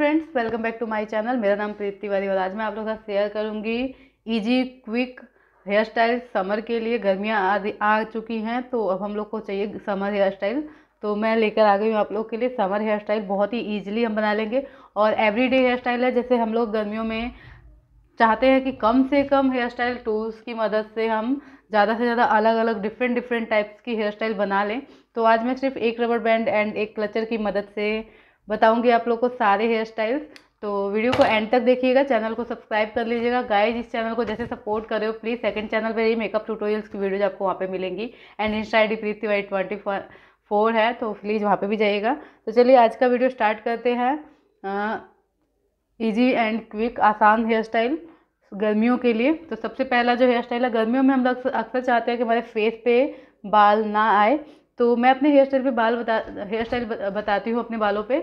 friends welcome back to my channel मेरा नाम प्रीति तिवारी और आज मैं आप लोगों का शेयर करूंगी easy quick hair style summer के लिए गर्मियां आ आ चुकी हैं तो अब हम लोग को चाहिए समर हेयर स्टाइल तो मैं लेकर आ गई हूँ आप लोग के लिए समर हेयर स्टाइल बहुत ही ईजिली हम बना लेंगे और एवरी हेयर स्टाइल है जैसे हम लोग गर्मियों में चाहते हैं कि कम से कम हेयर स्टाइल टूल्स की मदद से हम ज़्यादा से ज़्यादा अलग अलग डिफरेंट डिफरेंट टाइप्स की हेयर स्टाइल बना लें तो आज मैं सिर्फ एक रबर बैंड एंड एक क्लचर की मदद से बताऊँगी आप लोग को सारे हेयर स्टाइल्स तो वीडियो को एंड तक देखिएगा चैनल को सब्सक्राइब कर लीजिएगा गाइज इस चैनल को जैसे सपोर्ट कर रहे हो प्लीज़ सेकंड चैनल पर ये मेकअप ट्यूटोरियल्स की वीडियोज आपको वहाँ पे मिलेंगी and insta I D Preeti Y twenty four है तो प्लीज़ वहाँ पे भी जाइएगा तो चलिए आज का वीडियो स्टार्ट करते हैं ईजी एंड क्विक आसान हेयर स्टाइल गर्मियों के लिए तो सबसे पहला जो हेयर स्टाइल है गर्मियों में हम लोग अक्सर चाहते हैं कि हमारे फेस पे बाल ना आए तो मैं अपने हेयर स्टाइल पर बाल बता हेयर स्टाइल बताती हूँ अपने बालों पर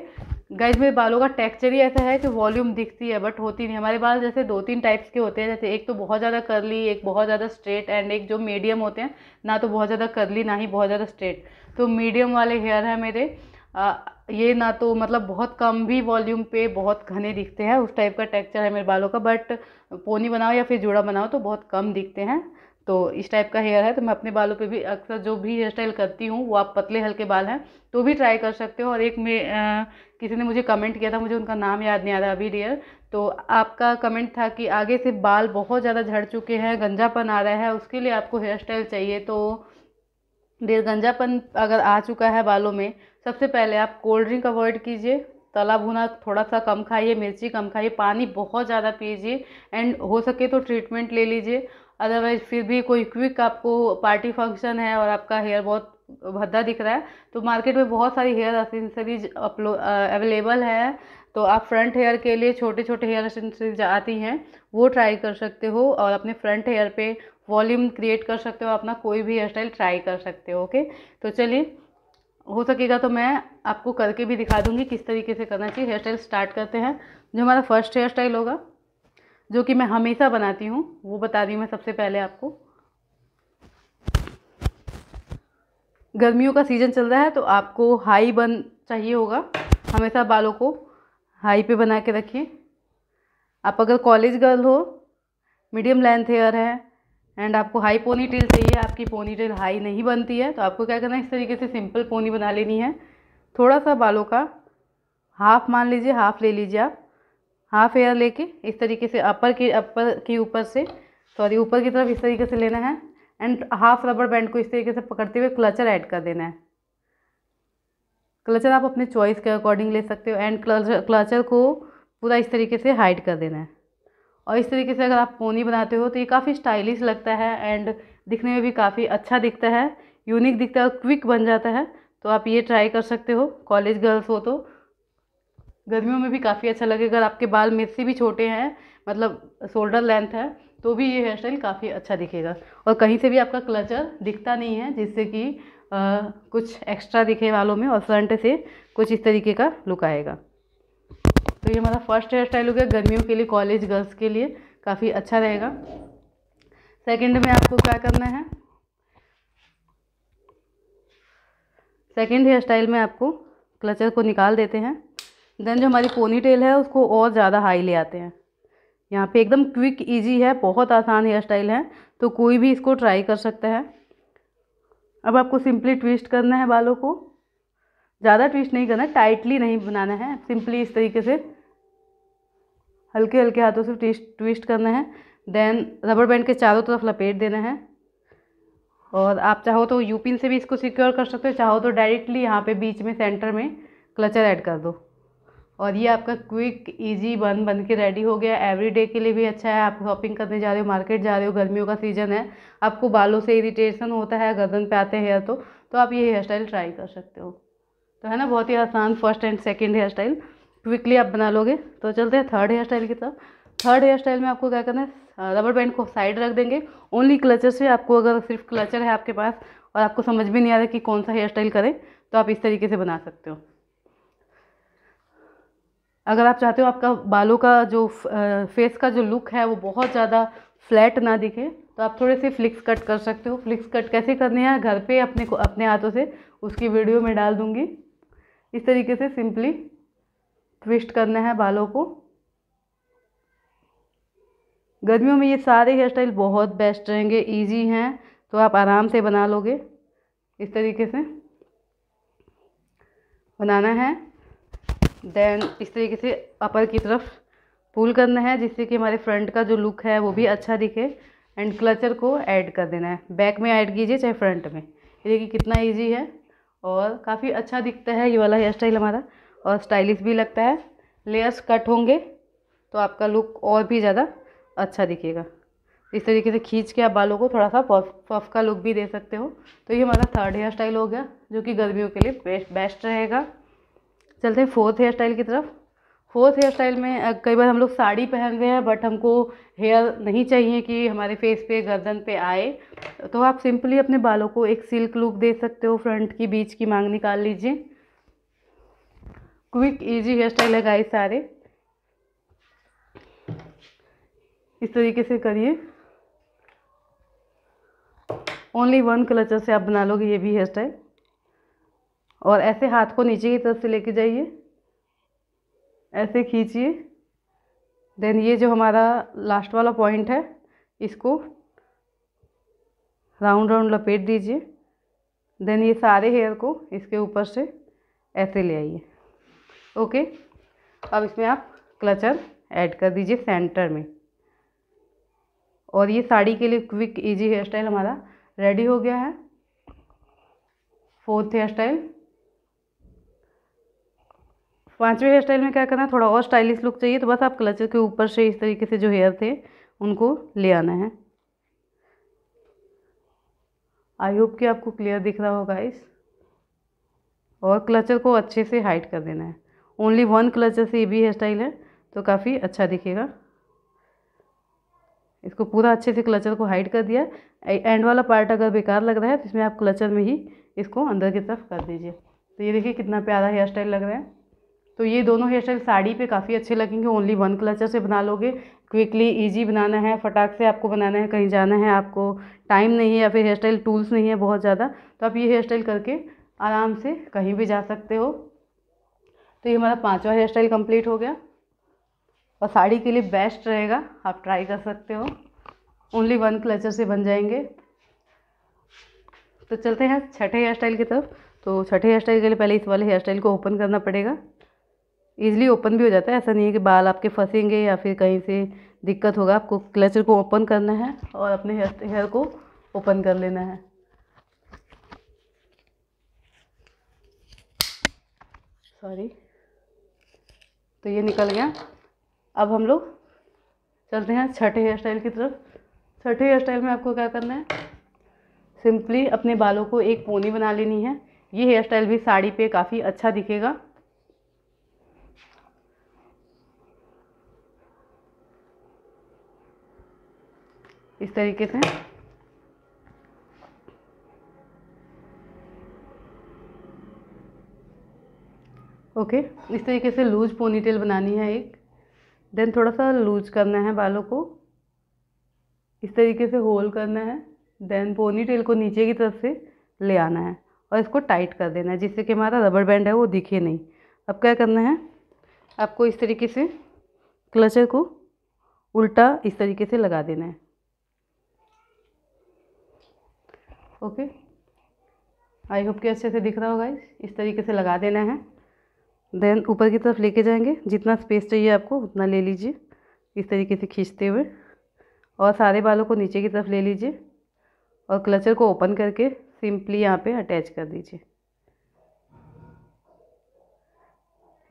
गाइज मेरे बालों का टेक्सचर ही ऐसा है कि वॉल्यूम दिखती है बट होती नहीं हमारे बाल जैसे दो तीन टाइप्स के होते हैं जैसे एक तो बहुत ज़्यादा करली एक बहुत ज़्यादा स्ट्रेट एंड एक जो मीडियम होते हैं ना तो बहुत ज़्यादा करली ना ही बहुत ज़्यादा स्ट्रेट तो मीडियम वाले हेयर है मेरे आ, ये ना तो मतलब बहुत कम भी वॉल्यूम पे बहुत घने दिखते हैं उस टाइप का टेक्सचर है मेरे बालों का बट पोनी बनाओ या फिर जुड़ा बनाओ तो बहुत कम दिखते हैं तो इस टाइप का हेयर है तो मैं अपने बालों पे भी अक्सर जो भी हेयर स्टाइल करती हूँ वो आप पतले हल्के बाल हैं तो भी ट्राई कर सकते हो और एक में आ, किसी ने मुझे कमेंट किया था मुझे उनका नाम याद नहीं आ रहा अभी डियर तो आपका कमेंट था कि आगे से बाल बहुत ज़्यादा झड़ चुके हैं गंजापन आ रहा है उसके लिए आपको हेयर स्टाइल चाहिए तो डेर गंजापन अगर आ चुका है बालों में सबसे पहले आप कोल्ड ड्रिंक अवॉइड कीजिए तला भुना थोड़ा सा कम खाइए मिर्ची कम खाइए पानी बहुत ज़्यादा पीजिए एंड हो सके तो ट्रीटमेंट ले लीजिए अदरवाइज़ फिर भी कोई क्विक आपको पार्टी फंक्शन है और आपका हेयर बहुत भद्दा दिख रहा है तो मार्केट में बहुत सारी हेयर असेंसरीज अपलो अवेलेबल है तो आप फ्रंट हेयर के लिए छोटे छोटे हेयर असेंसरीज आती हैं वो ट्राई कर सकते हो और अपने फ्रंट हेयर पे वॉल्यूम क्रिएट कर सकते हो अपना कोई भी हेयर स्टाइल ट्राई कर सकते हो ओके तो चलिए हो सकेगा तो मैं आपको करके भी दिखा दूँगी किस तरीके से करना चाहिए हेयर स्टाइल स्टार्ट करते हैं जो हमारा फर्स्ट हेयर स्टाइल होगा जो कि मैं हमेशा बनाती हूँ वो बता रही मैं सबसे पहले आपको गर्मियों का सीज़न चल रहा है तो आपको हाई बन चाहिए होगा हमेशा बालों को हाई पे बना के रखिए आप अगर कॉलेज गर्ल हो मीडियम लेंथ हेयर है एंड आपको हाई पोनी टेल चाहिए आपकी पोनी टेल हाई नहीं बनती है तो आपको क्या करना है इस तरीके से सिंपल पोनी बना लेनी है थोड़ा सा बालों का हाफ मान लीजिए हाफ ले लीजिए आप हाफ एयर लेके इस तरीके से अपर के अपर के ऊपर से सॉरी ऊपर की तरफ इस तरीके से लेना है एंड हाफ रबर बैंड को इस तरीके से पकड़ते हुए क्लचर ऐड कर देना है क्लचर आप अपने चॉइस के अकॉर्डिंग ले सकते हो एंड क्लचर क्लचर को पूरा इस तरीके से हाइड कर देना है और इस तरीके से अगर आप पोनी बनाते हो तो ये काफ़ी स्टाइलिश लगता है एंड दिखने में भी काफ़ी अच्छा दिखता है यूनिक दिखता है और क्विक बन जाता है तो आप ये ट्राई कर सकते हो कॉलेज गर्ल्स हो तो गर्मियों में भी काफ़ी अच्छा लगेगा आपके बाल मेरे से भी छोटे हैं मतलब शोल्डर लेंथ है तो भी ये हेयर स्टाइल काफ़ी अच्छा दिखेगा और कहीं से भी आपका क्लचर दिखता नहीं है जिससे कि आ, कुछ एक्स्ट्रा दिखे वालों में और फ्रंट से कुछ इस तरीके का लुक आएगा तो ये हमारा फर्स्ट हेयर स्टाइल हो गया गर्मियों के लिए कॉलेज गर्ल्स के लिए काफ़ी अच्छा रहेगा सेकंड में आपको क्या करना है सेकंड हेयर स्टाइल में आपको क्लचर को निकाल देते हैं देन जो हमारी पोनी टेल है उसको और ज़्यादा हाई ले आते हैं यहाँ पे एकदम क्विक इजी है बहुत आसान हेयर स्टाइल है तो कोई भी इसको ट्राई कर सकता है अब आपको सिंपली ट्विस्ट करना है बालों को ज़्यादा ट्विस्ट नहीं करना टाइटली नहीं बनाना है सिंपली इस तरीके से हल्के हल्के हाथों से ट्विस्ट ट्विस्ट करना है देन रबर बैंड के चारों तरफ लपेट देना है और आप चाहो तो यूपिन से भी इसको सिक्योर कर सकते हो चाहो तो डायरेक्टली यहाँ पे बीच में सेंटर में क्लचर ऐड कर दो और ये आपका क्विक इजी बन बन के रेडी हो गया एवरीडे के लिए भी अच्छा है आप शॉपिंग करने जा रहे हो मार्केट जा रहे हो गर्मियों का सीज़न है आपको बालों से इरिटेशन होता है गर्दन पे आते हैं हेयर तो, तो आप ये हेयर स्टाइल ट्राई कर सकते हो तो है ना बहुत ही आसान first and second hair style quickly आप बना लोगे तो चलते हैं थर्ड हेयर स्टाइल की तरफ थर्ड हेयर स्टाइल में आपको क्या करना है रबर बैंड को साइड रख देंगे ओनली क्लचर से आपको अगर सिर्फ क्लचर है आपके पास और आपको समझ भी नहीं आ रहा कि कौन सा हेयर स्टाइल करें तो आप इस तरीके से बना सकते हो अगर आप चाहते हो आपका बालों का जो फेस का जो लुक है वो बहुत ज़्यादा फ्लैट ना दिखे तो आप थोड़े से फ्लिक्स कट कर सकते हो फ्लिक्स कट कैसे करने हैं घर पे अपने को अपने हाथों से उसकी वीडियो में डाल दूँगी इस तरीके से सिंपली ट्विस्ट करना है बालों को गर्मियों में ये सारे हेयर स्टाइल बहुत बेस्ट रहेंगे इजी हैं तो आप आराम से बना लोगे इस तरीके से बनाना है देन इस तरीके से अपर की तरफ पुल करना है जिससे कि हमारे फ्रंट का जो लुक है वो भी अच्छा दिखे एंड क्लचर को ऐड कर देना है बैक में ऐड कीजिए चाहे फ्रंट में ये देखिए कितना ईजी है और काफ़ी अच्छा दिखता है ये वाला हेयर स्टाइल हमारा और स्टाइलिश भी लगता है लेयर्स कट होंगे तो आपका लुक और भी ज़्यादा अच्छा दिखेगा इस तरीके से खींच के आप बालों को थोड़ा सा पफ पफ का लुक भी दे सकते हो तो ये हमारा थर्ड हेयर स्टाइल हो गया जो कि गर्मियों के लिए बेस्ट बेस्ट रहेगा चलते हैं फोर्थ हेयर स्टाइल की तरफ फोर्थ हेयर स्टाइल में कई बार हम लोग साड़ी पहन रहे हैं बट हमको हेयर नहीं चाहिए कि हमारे फेस पे गर्दन पे आए तो आप सिंपली अपने बालों को एक सिल्क लुक दे सकते हो फ्रंट की बीच की मांग निकाल लीजिए क्विक इजी हेयर स्टाइल है गाइस सारे इस तरीके से करिए ओनली वन क्लचर से आप बना लोगे ये भी हेयर स्टाइल और ऐसे हाथ को नीचे की तरफ से लेके जाइए ऐसे खींचिए देन ये जो हमारा लास्ट वाला पॉइंट है इसको राउंड राउंड लपेट दीजिए देन ये सारे हेयर को इसके ऊपर से ऐसे ले आइए ओके अब इसमें आप क्लचर ऐड कर दीजिए सेंटर में और ये साड़ी के लिए क्विक इजी हेयर स्टाइल हमारा रेडी हो गया है फोर्थ हेयर स्टाइल पाँचवें हेयर स्टाइल में क्या करना है थोड़ा और स्टाइलिश लुक चाहिए तो बस आप क्लचर के ऊपर से इस तरीके से जो हेयर थे उनको ले आना है आई होप कि आपको क्लियर दिख रहा होगा इस और क्लचर को अच्छे से हाइट कर देना है ओनली वन क्लचर से ये भी हेयर स्टाइल है तो काफ़ी अच्छा दिखेगा इसको पूरा अच्छे से क्लचर को हाइड कर दिया एंड वाला पार्ट अगर बेकार लग रहा है तो इसमें आप क्लचर में ही इसको अंदर की तरफ कर दीजिए तो ये देखिए कितना प्यारा हेयर स्टाइल लग रहा है तो ये दोनों हेयर स्टाइल साड़ी पे काफ़ी अच्छे लगेंगे ओनली वन क्लचर से बना लोगे क्विकली इजी बनाना है फटाक से आपको बनाना है कहीं जाना है आपको टाइम नहीं है या फिर हेयर स्टाइल टूल्स नहीं है बहुत ज़्यादा तो आप ये हेयर स्टाइल करके आराम से कहीं भी जा सकते हो तो ये हमारा पाँचवा हेयर स्टाइल कम्प्लीट हो गया और साड़ी के लिए बेस्ट रहेगा आप ट्राई कर सकते हो ओनली वन क्लचर से बन जाएंगे तो चलते हैं छठे हेयर स्टाइल की तरफ तो छठे हेयर स्टाइल के लिए पहले इस वाले हेयर स्टाइल को ओपन करना पड़ेगा ईजिली ओपन भी हो जाता है ऐसा नहीं है कि बाल आपके फंसेंगे या फिर कहीं से दिक्कत होगा आपको क्लचर को ओपन करना है और अपने हेयर हेयर को ओपन कर लेना है सॉरी तो ये निकल गया अब हम लोग चलते हैं छठे हेयर स्टाइल की तरफ छठे हेयर स्टाइल में आपको क्या करना है सिंपली अपने बालों को एक पोनी बना लेनी है ये हेयर स्टाइल भी साड़ी पे काफ़ी अच्छा दिखेगा इस तरीके से ओके इस तरीके से लूज पोनीटेल बनानी है एक देन थोड़ा सा लूज करना है बालों को इस तरीके से होल करना है देन पोनीटेल को नीचे की तरफ से ले आना है और इसको टाइट कर देना है जिससे कि हमारा रबर बैंड है वो दिखे नहीं अब क्या करना है आपको इस तरीके से क्लचर को उल्टा इस तरीके से लगा देना है ओके आई होप के अच्छे से दिख रहा होगा इस तरीके से लगा देना है देन ऊपर की तरफ लेके जाएंगे जितना स्पेस चाहिए आपको उतना ले लीजिए इस तरीके से खींचते हुए और सारे बालों को नीचे की तरफ ले लीजिए और क्लचर को ओपन करके सिंपली यहाँ पे अटैच कर दीजिए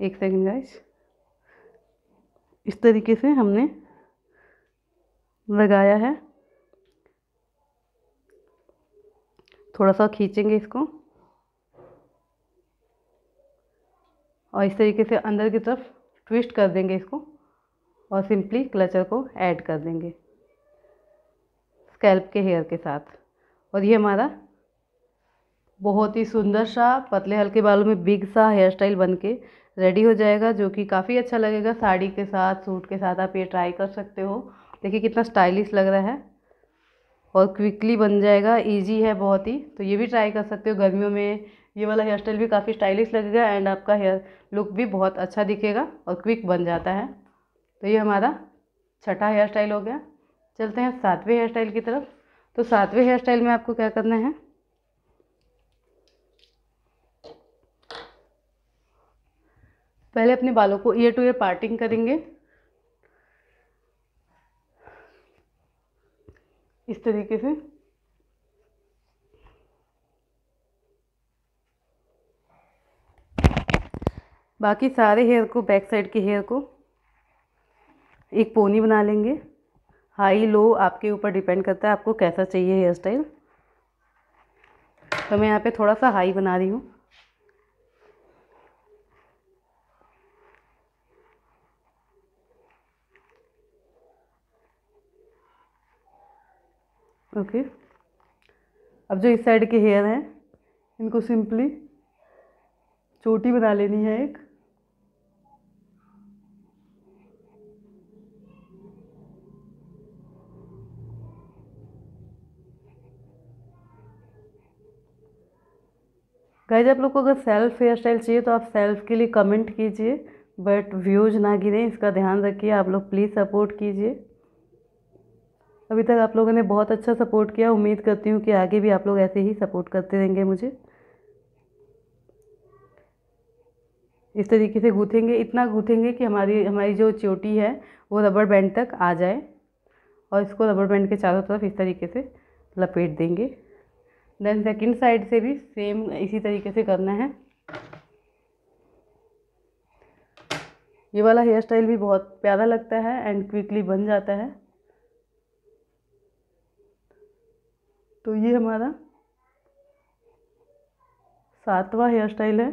एक सेकंड गाइस इस तरीके से हमने लगाया है थोड़ा सा खींचेंगे इसको और इस तरीके से अंदर की तरफ ट्विस्ट कर देंगे इसको और सिंपली क्लचर को ऐड कर देंगे स्कैल्प के हेयर के साथ और ये हमारा बहुत ही सुंदर सा पतले हल्के बालों में बिग सा हेयर स्टाइल बन के रेडी हो जाएगा जो कि काफ़ी अच्छा लगेगा साड़ी के साथ सूट के साथ आप ये ट्राई कर सकते हो देखिए कितना स्टाइलिश लग रहा है और क्विकली बन जाएगा ईजी है बहुत ही तो ये भी ट्राई कर सकते हो गर्मियों में ये वाला हेयर स्टाइल भी काफ़ी स्टाइलिश लगेगा एंड आपका हेयर लुक भी बहुत अच्छा दिखेगा और क्विक बन जाता है तो ये हमारा छठा हेयर स्टाइल हो गया चलते हैं सातवें हेयर स्टाइल की तरफ तो सातवें हेयर स्टाइल में आपको क्या करना है पहले अपने बालों को ईयर टू ईयर पार्टिंग करेंगे इस तरीके से बाकी सारे हेयर को बैक साइड के हेयर को एक पोनी बना लेंगे हाई लो आपके ऊपर डिपेंड करता है आपको कैसा चाहिए हेयर स्टाइल तो मैं यहाँ पे थोड़ा सा हाई बना रही हूँ ओके अब जो इस साइड के हेयर हैं इनको सिंपली चोटी बना लेनी है एक गाइज आप लोग को अगर सेल्फ हेयर स्टाइल चाहिए तो आप सेल्फ के लिए कमेंट कीजिए बट व्यूज ना गिरे इसका ध्यान रखिए आप लोग प्लीज़ सपोर्ट कीजिए अभी तक आप लोगों ने बहुत अच्छा सपोर्ट किया उम्मीद करती हूँ कि आगे भी आप लोग ऐसे ही सपोर्ट करते रहेंगे मुझे इस तरीके से गूँथेंगे इतना गूँथेंगे कि हमारी हमारी जो चोटी है वो रबड़ बैंड तक आ जाए और इसको रबड़ बैंड के चारों तरफ इस तरीके से लपेट देंगे देन सेकंड साइड से भी सेम इसी तरीके से करना है ये वाला हेयर स्टाइल भी बहुत प्यारा लगता है एंड क्विकली बन जाता है तो ये हमारा सातवां हेयर स्टाइल है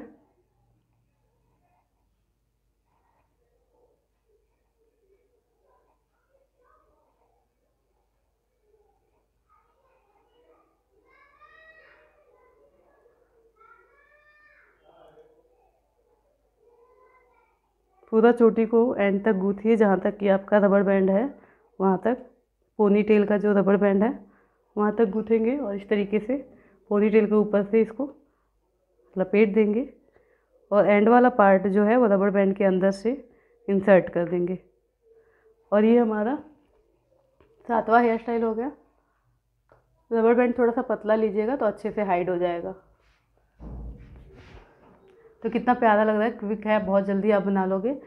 पूरा चोटी को एंड तक गूथिए जहाँ तक कि आपका रबड़ बैंड है वहाँ तक पोनी टेल का जो रबड़ बैंड है वहाँ तक गूँथेंगे और इस तरीके से पोनी टेल के ऊपर से इसको लपेट देंगे और एंड वाला पार्ट जो है वो रबड़ बैंड के अंदर से इंसर्ट कर देंगे और ये हमारा सातवा हेयर स्टाइल हो गया रबड़ बैंड थोड़ा सा पतला लीजिएगा तो अच्छे से हाइड हो जाएगा तो कितना प्यारा लग रहा है क्विक है बहुत जल्दी आप बना लोगे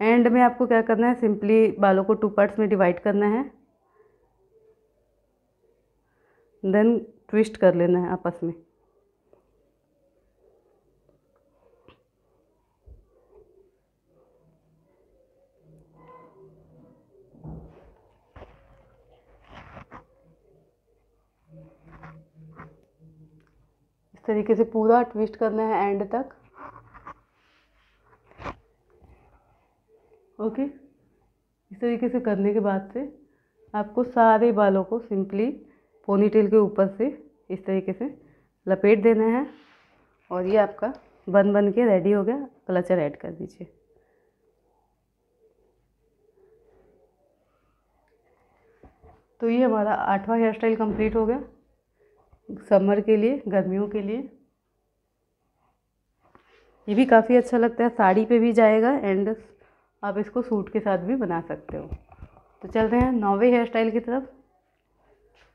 एंड में आपको क्या करना है सिंपली बालों को टू पार्ट्स में डिवाइड करना है देन ट्विस्ट कर लेना है आपस में इस तरीके से पूरा ट्विस्ट करना है एंड तक ओके इस तरीके से करने के बाद से आपको सारे बालों को सिंपली पोनी टेल के ऊपर से इस तरीके से लपेट देना है और ये आपका बन बन के रेडी हो गया क्लचर ऐड कर दीजिए तो ये हमारा आठवां हेयर स्टाइल कंप्लीट हो गया समर के लिए गर्मियों के लिए ये भी काफ़ी अच्छा लगता है साड़ी पे भी जाएगा एंड आप इसको सूट के साथ भी बना सकते हो तो चलते हैं नौवे हेयर स्टाइल की तरफ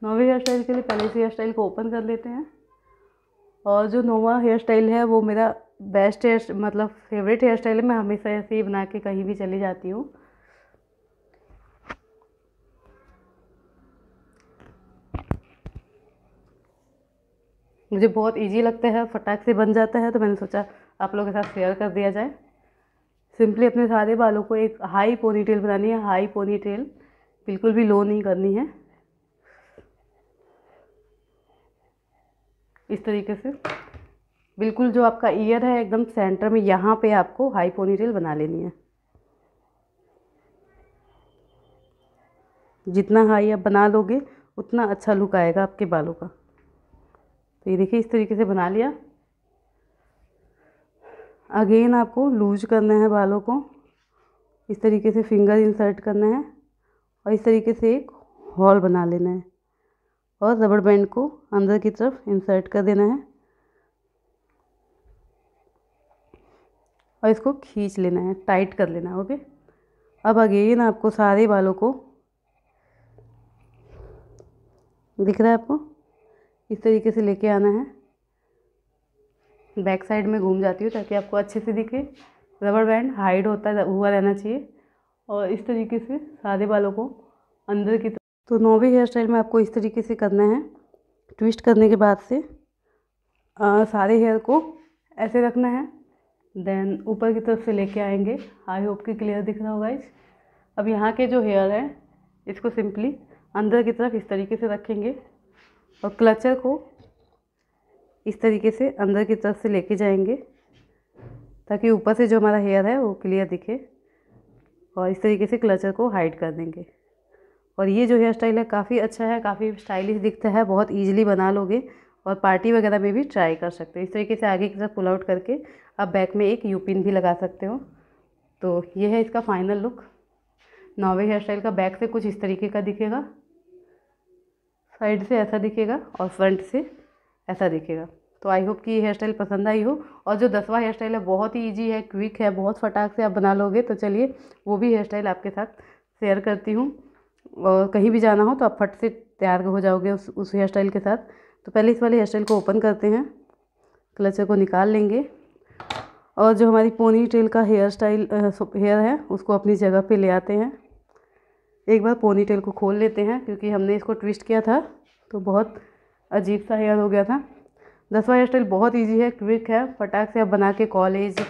नोवे हेयर स्टाइल के लिए पहले से हेयर स्टाइल को ओपन कर लेते हैं और जो नोवा हेयर स्टाइल है वो मेरा बेस्ट हेयर मतलब फेवरेट हेयर स्टाइल है मैं हमेशा ऐसे ही बना के कहीं भी चली जाती हूँ मुझे बहुत इजी लगता है फटाक से बन जाता है तो मैंने सोचा आप लोगों के साथ शेयर कर दिया जाए सिंपली अपने सारे बालों को एक हाई पोनी टेल बनानी है हाई पोनी टेल बिल्कुल भी लो नहीं करनी है इस तरीके से बिल्कुल जो आपका ईयर है एकदम सेंटर में यहाँ पे आपको हाई पोनी टेल बना लेनी है जितना हाई आप बना लोगे उतना अच्छा लुक आएगा आपके बालों का तो ये देखिए इस तरीके से बना लिया अगेन आपको लूज करना है बालों को इस तरीके से फिंगर इंसर्ट करना है और इस तरीके से एक हॉल बना लेना है और रबड़ बैंड को अंदर की तरफ इंसर्ट कर देना है और इसको खींच लेना है टाइट कर लेना है ओके अब अगेन आपको सारे बालों को दिख रहा है आपको इस तरीके से लेके आना है बैक साइड में घूम जाती हूँ ताकि आपको अच्छे से दिखे रबड़ बैंड हाइड होता हुआ रहना चाहिए और इस तरीके से सारे बालों को अंदर की तो नोवे हेयर स्टाइल में आपको इस तरीके से करना है ट्विस्ट करने के बाद से आ, सारे हेयर को ऐसे रखना है देन ऊपर की तरफ से लेके आएंगे आई होप कि क्लियर दिख रहा होगा इस अब यहाँ के जो हेयर है इसको सिंपली अंदर की तरफ इस तरीके से रखेंगे और क्लचर को इस तरीके से अंदर की तरफ से लेके जाएंगे ताकि ऊपर से जो हमारा हेयर है वो क्लियर दिखे और इस तरीके से क्लचर को हाइड कर देंगे और ये जो हेयर स्टाइल है काफ़ी अच्छा है काफ़ी स्टाइलिश दिखता है बहुत ईजिली बना लोगे और पार्टी वगैरह में भी ट्राई कर सकते हो इस तरीके से आगे की तरफ पुल आउट करके आप बैक में एक यू पिन भी लगा सकते हो तो ये है इसका फाइनल लुक नॉवे हेयर स्टाइल का बैक से कुछ इस तरीके का दिखेगा साइड से ऐसा दिखेगा और फ्रंट से ऐसा दिखेगा तो आई होप कि ये हेयर स्टाइल पसंद आई हो और जो दसवा हेयर स्टाइल है बहुत ही ईजी है क्विक है बहुत फटाक से आप बना लोगे तो चलिए वो भी हेयर स्टाइल आपके साथ शेयर करती हूँ और कहीं भी जाना हो तो आप फट से तैयार हो जाओगे उस उस हेयर स्टाइल के साथ तो पहले इस वाले हेयर स्टाइल को ओपन करते हैं क्लचर को निकाल लेंगे और जो हमारी पोनी टेल का हेयर स्टाइल हेयर है उसको अपनी जगह पे ले आते हैं एक बार पोनी टेल को खोल लेते हैं क्योंकि हमने इसको ट्विस्ट किया था तो बहुत अजीब सा हेयर हो गया था दसवा हेयर स्टाइल बहुत ईजी है क्विक है फटाक से आप बना के कॉलेज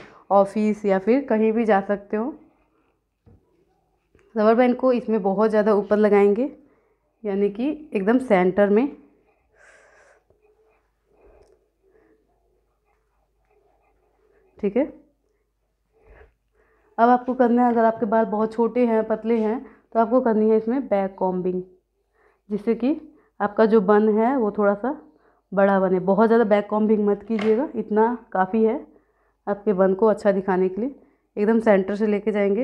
ऑफिस या फिर कहीं भी जा सकते हो रबर बैंड को इसमें बहुत ज़्यादा ऊपर लगाएंगे यानी कि एकदम सेंटर में ठीक है अब आपको करना है अगर आपके बाल बहुत छोटे हैं पतले हैं तो आपको करनी है इसमें बैक कॉम्बिंग जिससे कि आपका जो बन है वो थोड़ा सा बड़ा बने बहुत ज़्यादा बैक कॉम्बिंग मत कीजिएगा इतना काफ़ी है आपके बन को अच्छा दिखाने के लिए एकदम सेंटर से लेके जाएंगे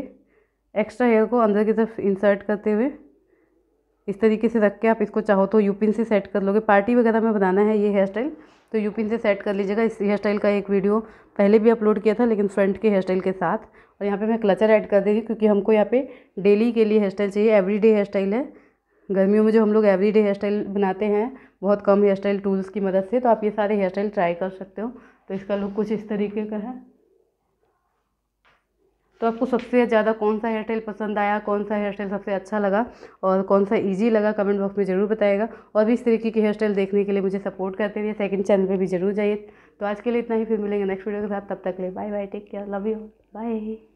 एक्स्ट्रा हेयर को अंदर की तरफ इंसर्ट करते हुए इस तरीके से रख के आप इसको चाहो तो यूपिन से सेट कर लोगे पार्टी वगैरह में बनाना है ये हेयर स्टाइल तो यूपिन से सेट कर लीजिएगा इस हेयर स्टाइल का एक वीडियो पहले भी अपलोड किया था लेकिन फ्रंट के हेयर स्टाइल के साथ और यहाँ पे मैं क्लचर ऐड कर देगी क्योंकि हमको यहाँ पे डेली के लिए हेयर स्टाइल चाहिए एवरीडे हेयर स्टाइल है गर्मियों में जो हम लोग एवरीडे हेयर स्टाइल बनाते हैं बहुत कम हेयर स्टाइल टूल्स की मदद से तो आप ये सारे हेयर स्टाइल ट्राई कर सकते हो तो इसका लुक कुछ इस तरीके का है तो आपको सबसे ज़्यादा कौन सा हेयर स्टाइल पसंद आया कौन सा हेयर स्टाइल सबसे अच्छा लगा और कौन सा ईजी लगा कमेंट बॉक्स में ज़रूर बताएगा और भी इस तरीके की हेयर स्टाइल देखने के लिए मुझे सपोर्ट करते रहिए सेकंड चैनल पर भी जरूर जाइए तो आज के लिए इतना ही फिर मिलेंगे नेक्स्ट वीडियो के साथ तब तक ले bye bye take care love you bye